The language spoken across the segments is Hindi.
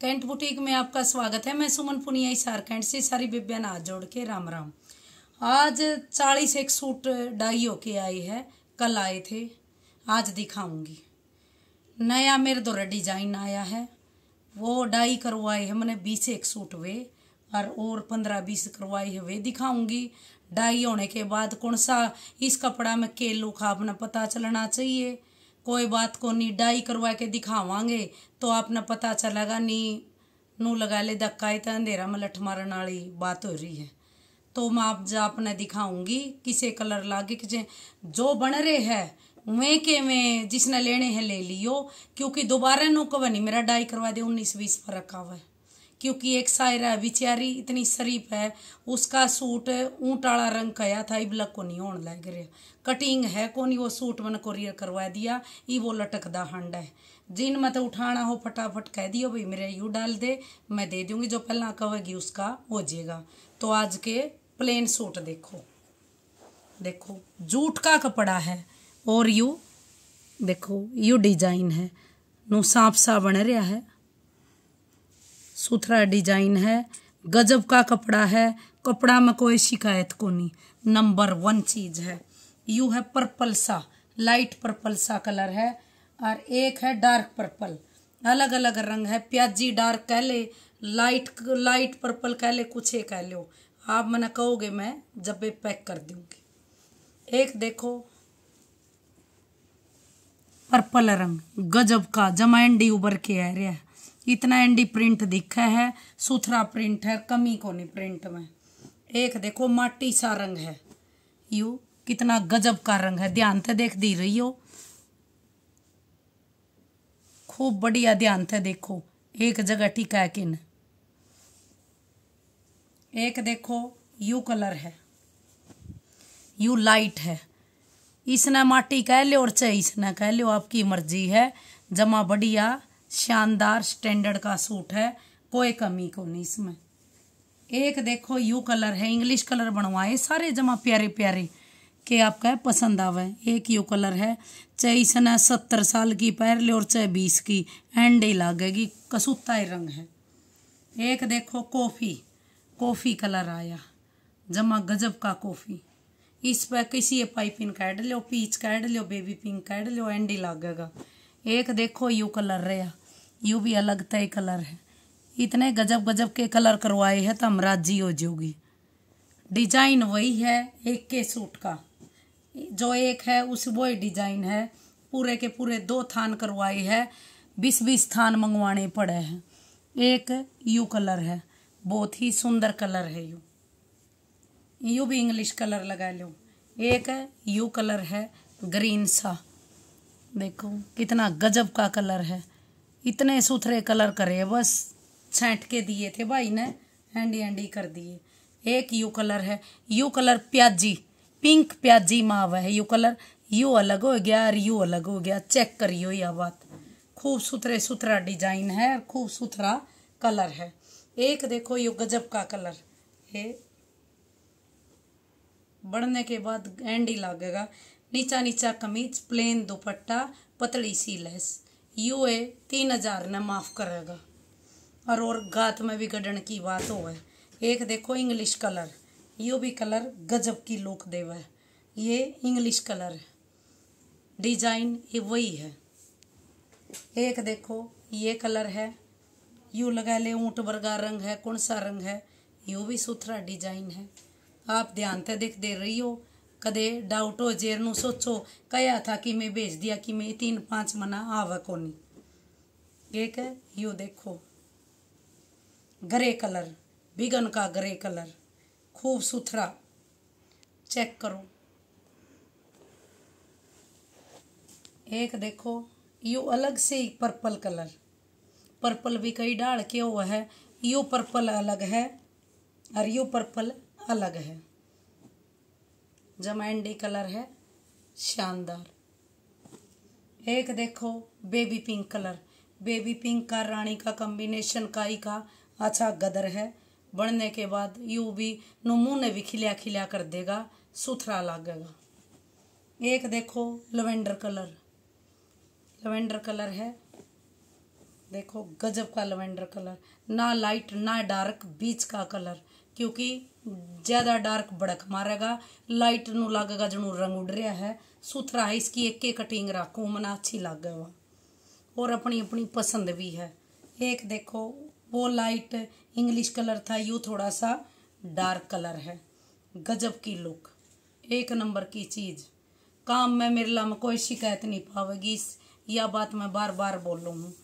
कैंट बुटीक में आपका स्वागत है मैं सुमन पुनिया सार कैंट से सारी बिब्यान हाथ जोड़ के राम राम आज चालीस एक सूट डाई होके आई है कल आए थे आज दिखाऊंगी नया मेरे द्वारा डिजाइन आया है वो डाई करवाए मैंने बीस एक सूट वे और और पंद्रह बीस करवाई है वे दिखाऊंगी डाई होने के बाद कौन सा इस कपड़ा में केलू लुक अपना पता चलना चाहिए कोई बात को नहीं डाई करवा के दिखावांगे तो आपने पता चलेगा नी नू लगा ले धक्का तो अंधेरा में लठ मारने वाली बात हो रही है तो मैं आप जा अपने दिखाऊंगी किसे कलर लागे कि जो बन रहे है वे के में जिसने लेने हैं ले लियो क्योंकि दोबारा नू कवा नहीं मेरा डाई करवा दे उन्नीस बीस पर रखा हुआ है क्योंकि एक सायरा बिचारी इतनी शरीफ है उसका सूट ऊँट आला रंग कया था इबलक को नहीं होने लग रहा कटिंग है नहीं वो सूट मैंने कोरियर करवा दिया ये वो लटकदा हंड है जिन मत उठाना हो फटाफट कह दियो भाई मेरे यू डाल दे मैं दे दूंगी जो पहला कहेगी उसका हो जाएगा तो आज के प्लेन सूट देखो देखो जूट का कपड़ा है और यू देखो यू डिजाइन है नु साफ सा बन रहा है सुथरा डिजाइन है गजब का कपड़ा है कपड़ा में कोई शिकायत को नहीं नंबर वन चीज है यू है पर्पल सा लाइट पर्पल सा कलर है और एक है डार्क पर्पल अलग अलग रंग है प्याजी डार्क कह ले लाइट लाइट पर्पल कह ले कुछ एक कह लो आप मना कहोगे मैं जब पैक कर दूंगी एक देखो पर्पल रंग गजब का जमाइन डी उबर के आ रहा है इतना एंडी प्रिंट दिखा है सुथरा प्रिंट है कमी को नहीं प्रिंट में एक देखो माटी सा रंग है यू कितना गजब का रंग है ध्यान से देख दी रही हो खूब बढ़िया ध्यान से देखो एक जगह टिका है किन एक देखो यू कलर है यू लाइट है इसने माटी कह लो और चाहे इसने कह लो आपकी मर्जी है जमा बढ़िया शानदार स्टैंडर्ड का सूट है कोई कमी को नहीं इसमें एक देखो यू कलर है इंग्लिश कलर बनवाए सारे जमा प्यारे प्यारे के आपका पसंद आवे एक यू कलर है चाहे इसने सत्तर साल की पैर ले और चाहे बीस की एंड ही लागेगी कसूता ही रंग है एक देखो कॉफ़ी कॉफ़ी कलर आया जमा गजब का कॉफ़ी इस पर किसी पाइपिन कैड लो पीच कैड लो बेबी पिंक कैड लो एंड ही लागेगा एक देखो यू कलर रहा यू भी अलग तय कलर है इतने गजब गजब के कलर करवाए हैं तो हम राजी हो जाओगी डिजाइन वही है एक के सूट का जो एक है उस वो डिजाइन है पूरे के पूरे दो थान करवाए है बीस बीस थान मंगवाने पड़े हैं एक यू कलर है बहुत ही सुंदर कलर है यू यू भी इंग्लिश कलर लगा लो एक यू कलर है ग्रीन सा देखो कितना गजब का कलर है इतने सुथरे कलर करे बस छाट के दिए थे भाई ने हैंडी हैंडी कर दिए एक यू कलर है यू कलर प्याजी पिंक प्याजी माव है यू कलर यू अलग हो गया और यू अलग हो गया चेक करियो यह बात खूब सुथरे सुथरा डिजाइन है और खूब सुथरा कलर है एक देखो यो गजब का कलर है बढ़ने के बाद एंडी लगेगा नीचा नीचा कमीज प्लेन दुपट्टा पतली सी लेस यू ए तीन हजार ने माफ़ करेगा और और गात में विगड़न की बात हो है एक देखो इंग्लिश कलर यो भी कलर गजब की लोक देवा है ये इंग्लिश कलर है डिजाइन ये वही है एक देखो ये कलर है यू लगा ले ऊँट वर्गा रंग है कौन सा रंग है यो भी सुथरा डिजाइन है आप ध्यान तक देख दे रही हो कदे जेर કદે ડાઉટો ઝેરનું સોચો કયા થાકી મેં બેચ દિયા કે મેં તીન પાંચ મના આવકોની एक यो देखो ग्रे कलर बिगन का ग्रे कलर खूब सुथरा चेक करो एक देखो यो अलग से ही पर्पल कलर पर्पल भी कई डाल के वो है यो पर्पल अलग है और यो पर्पल अलग है जमैंडी कलर है शानदार एक देखो baby pink colour baby pink का रानी का कॉम्बिनेशन काई का अच्छा गदर है बढ़ने के बाद यू भी ने भी खिलिया खिलिया कर देगा सुथरा लगेगा एक देखो लवेंडर कलर लवेंडर कलर है देखो गजब का लवेंडर कलर ना लाइट ना डार्क बीच का कलर क्योंकि ज़्यादा डार्क बड़क मारेगा लाइट न लगेगा जनू रंग उड़ रहा है सुथरा है इसकी एक एक कटिंग रखो मना अच्छी लग वा और अपनी अपनी पसंद भी है एक देखो वो लाइट इंग्लिश कलर था यू थोड़ा सा डार्क कलर है गजब की लुक एक नंबर की चीज़ काम में मेरे ला कोई शिकायत नहीं पावेगी यह बात मैं बार बार बोलूँ हूँ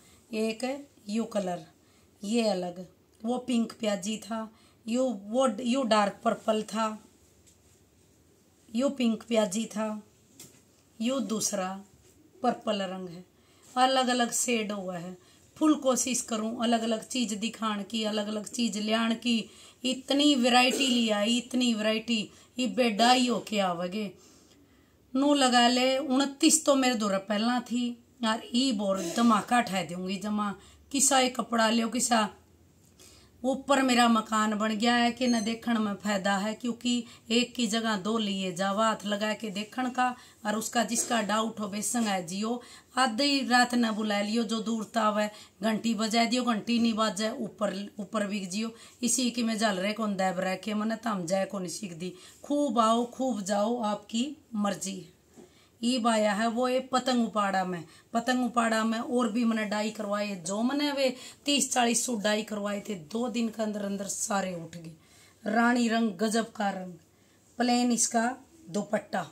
एक यू कलर ये अलग वो पिंक प्याजी था यो वो यो डार्क पर्पल था यो पिंक प्याजी था यो दूसरा पर्पल रंग है अलग अलग शेड हुआ है फुल कोशिश करूँ अलग अलग चीज़ दिखाण की अलग अलग चीज़ लियाण की इतनी वैरायटी ली आई इतनी वैरायटी ये बेडा ही होके आवेगे नू लगा ले उनतीस तो मेरे दौरा पहला थी यार ई बोर धमाका ठह दूंगी जमा किसा एक कपड़ा लियो किसा ऊपर मेरा मकान बन गया है कि न देखण में फायदा है क्योंकि एक की जगह दो लिए जावा हाथ लगा के देखण का और उसका जिसका डाउट हो बेसंग है जियो आधी रात न बुला लियो जो दूर ताव वह घंटी बजा दियो घंटी नहीं जाए ऊपर ऊपर बिक जियो इसी की मैं जल रहे कौन दैब के मैंने तम जाए कौन सीख दी खूब आओ खूब जाओ आपकी मर्जी है ईब बाया है वो ये पतंग उपाड़ा में पतंग उपाड़ा में और भी मैंने डाई करवाए जो मैंने वे तीस चालीस सूट डाई करवाए थे दो दिन के अंदर अंदर सारे उठ गए रानी रंग गजब का रंग प्लेन इसका दोपट्टा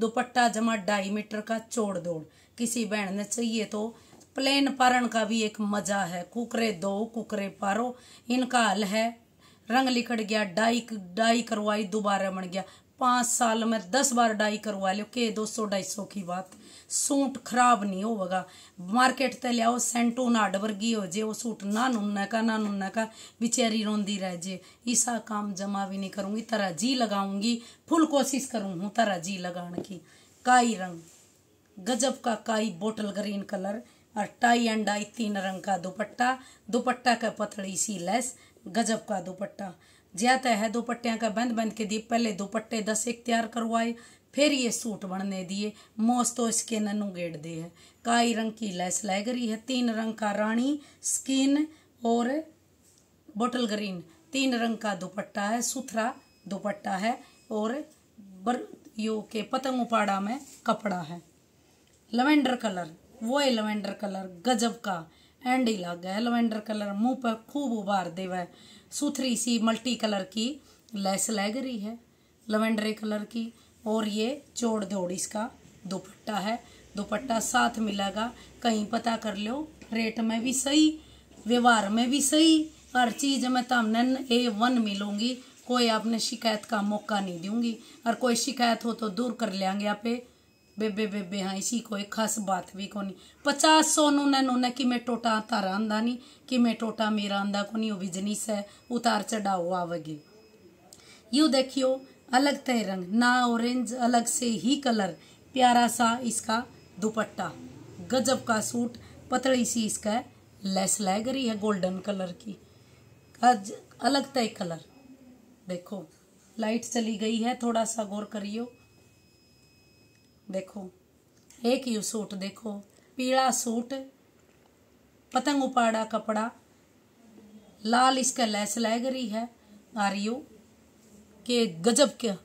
दोपट्टा जमा ढाई मीटर का चोड़ दौड़ किसी बहन ने चाहिए तो प्लेन पारण का भी एक मजा है कुकरे दो कुकरे पारो इनका हल है रंग लिखड़ गया डाई डाई करवाई दोबारा बन गया पांच साल में दस बार डाई करवा लो के दो सौ ढाई सौ की बात सूट खराब नहीं होगा मार्केट ते लियाओ सेंटो नाड वर्गी हो जे वो सूट ना नुन्ना का ना नुन्ना का बिचारी रोंदी रह जे ईसा काम जमा भी नहीं करूंगी तेरा जी लगाऊंगी फुल कोशिश करूँ हूँ तेरा जी लगाने की काई रंग गजब का काई बोटल ग्रीन कलर और टाई एंड डाई तीन रंग का दुपट्टा दुपट्टा का पतली सी लेस गजब का दुपट्टा ज्यादा है दोपट्टिया का बंद बंद के दिए पहले दोपट्टे दस एक तैयार करवाए फिर ये सूट बनने दिए मोस तो इसके नन्नू गेट दे है काई रंग की लैस लग गरी है तीन रंग का रानी स्किन और बोटल ग्रीन तीन रंग का दुपट्टा है सुथरा दुपट्टा है और बर यो के पतंग उपाड़ा में कपड़ा है लवेंडर कलर वो है लवेंडर कलर गजब का एंड ही लग गया लवेंडर कलर मुंह पर खूब उभार वह सुथरी सी मल्टी कलर की लेस लग रही है लवेंडर कलर की और ये चोड़ दौड़ इसका दुपट्टा है दुपट्टा साथ मिलेगा कहीं पता कर लो रेट में भी सही व्यवहार में भी सही हर चीज में तमनन ए वन मिलूंगी कोई आपने शिकायत का मौका नहीं दूंगी और कोई शिकायत हो तो दूर कर लेंगे आप बेबे बेबे हाँ इसी कोई खास बात भी कोनी पचास सौ नूना नूना कि मैं टोटा तार आंदा नहीं कि मैं टोटा मेरा आंदा को नहीं बिजनेस है उतार चढ़ाओ आवगे यू देखियो अलग तय रंग ना ऑरेंज अलग से ही कलर प्यारा सा इसका दुपट्टा गजब का सूट पतली सी इसका लेस लग रही है गोल्डन कलर की अलग तय कलर देखो लाइट चली गई है थोड़ा सा गौर करियो देखो एक यू सूट देखो पीला सूट पतंग उपाड़ा कपड़ा लाल इसका लैस लग रही है आ आरियो के गजब क्या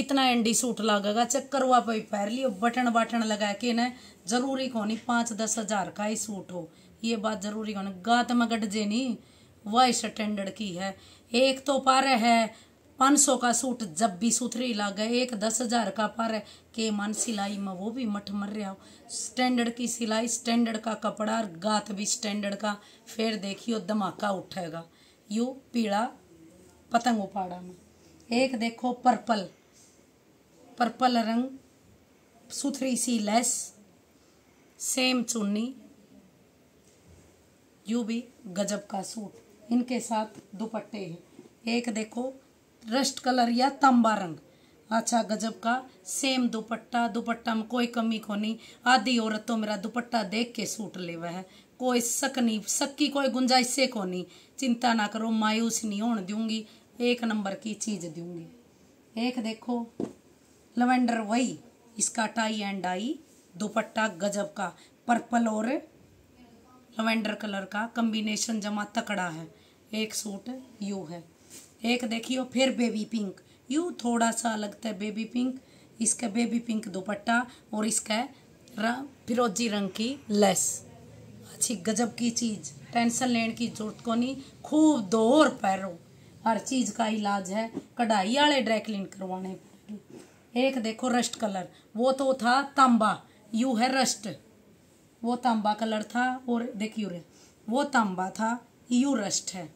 इतना एंडी सूट लगेगा चक्कर हुआ पाई पैर लियो बटन बटन लगा के ना जरूरी कोनी पाँच दस हजार का ही सूट हो ये बात जरूरी कोनी गात मगट जेनी वॉइस स्टैंडर्ड की है एक तो पारे है पाँच सौ का सूट जब भी सुथरी लागे एक दस हजार का पर के मन सिलाई में वो भी मठ मर रहा हो स्टैंडर्ड की सिलाई स्टैंडर्ड का कपड़ा और गात भी स्टैंडर्ड का फिर देखियो धमाका उठेगा यू पीला पतंग उपाड़ा में एक देखो पर्पल पर्पल रंग सुथरी सी लेस सेम चुन्नी यू भी गजब का सूट इनके साथ दुपट्टे हैं एक देखो रस्ट कलर या तांबा रंग अच्छा गजब का सेम दुपट्टा दुपट्टा में कोई कमी नहीं आधी औरत तो मेरा दुपट्टा देख के सूट ले वह कोई सकनी सक्की कोई गुंजाइश से कोनी चिंता ना करो मायूस नहीं होने दूंगी एक नंबर की चीज दूंगी एक देखो लवेंडर वही इसका टाई एंड आई दुपट्टा गजब का पर्पल और लवेंडर कलर का कम्बिनेशन जमा तकड़ा है एक सूट यू है एक देखियो फिर बेबी पिंक यू थोड़ा सा लगता है बेबी पिंक इसका बेबी पिंक दुपट्टा और इसका फिरोजी रंग की लेस अच्छी गजब की चीज़ टेंशन लेने की जरूरत को नहीं खूब और पैरो हर चीज़ का इलाज है कढ़ाई वाले ड्रैकलिन करवाने एक देखो रस्ट कलर वो तो था तांबा यू है रस्ट वो तांबा कलर था और देखियो रे वो तांबा था यू रस्ट है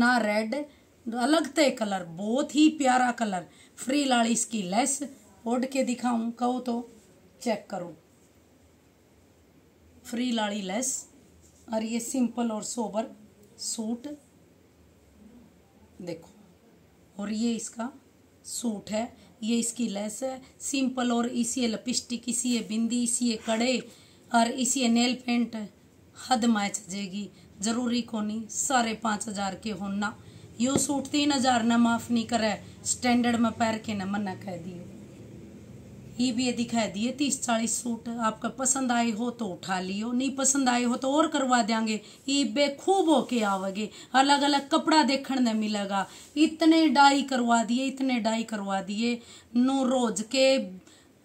ना रेड तो अलग थे कलर बहुत ही प्यारा कलर फ्री लाड़ी इसकी लेस ओढ़ के दिखाऊं कहो तो चेक करो फ्री लाड़ी लेस और ये सिंपल और सोबर सूट देखो और ये इसका सूट है ये इसकी लेस है सिंपल और इसी लपिस्टिक इसी बिंदी इसी कड़े और इसी नेल पेंट हद मैच जाएगी जरूरी कोनी सारे पाँच हज़ार के होना यो सूट तीन हजार ना माफ नहीं करे स्टैंडर्ड में पैर के ना मना कह दिए ये भी यदि कह दिए तीस चालीस सूट आपका पसंद आए हो तो उठा लियो नहीं पसंद आए हो तो और करवा देंगे ये बेखूब होके आवेगे अलग अलग कपड़ा देखने में मिलेगा इतने डाई करवा दिए इतने डाई करवा दिए नो रोज के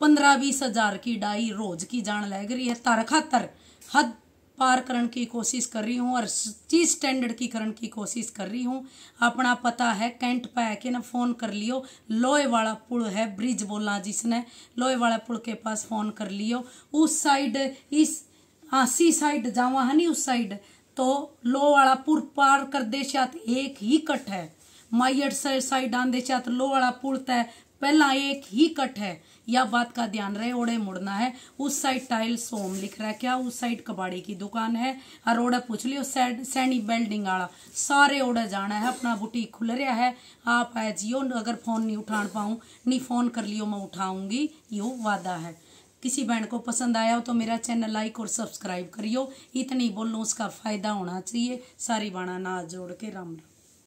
पंद्रह बीस हजार की डाई रोज की जान लग रही है तर खातर हद पार करने की कोशिश कर रही हूँ और चीज स्टैंडर्ड की करण की कोशिश कर रही हूँ अपना पता है कैंट पै के ना फ़ोन कर लियो लोहे वाला पुल है ब्रिज बोला जिसने लोहे वाला पुल के पास फ़ोन कर लियो उस साइड इस हाँ सी साइड जावा है नी उस साइड तो लो वाला पुल पार कर दे साथ एक ही कट है माइड साइड आंदे साथ लो वाला पुल तय पहला एक ही कट है या बात का ध्यान रहे ओड़े मुड़ना है उस साइड टाइल सोम लिख रहा है क्या उस साइड कबाड़ी की दुकान है और ओड़ा पूछ लियो सैनी बेल्डिंग आला सारे ओड़ा जाना है अपना बुटीक खुल रहा है आप आए जियो अगर फोन नहीं उठा पाऊं नहीं फोन कर लियो मैं उठाऊंगी यो वादा है किसी बैंड को पसंद आया हो तो मेरा चैनल लाइक और सब्सक्राइब करियो इतनी बोलो उसका फ़ायदा होना चाहिए सारी बाणा ना जोड़ के राम राम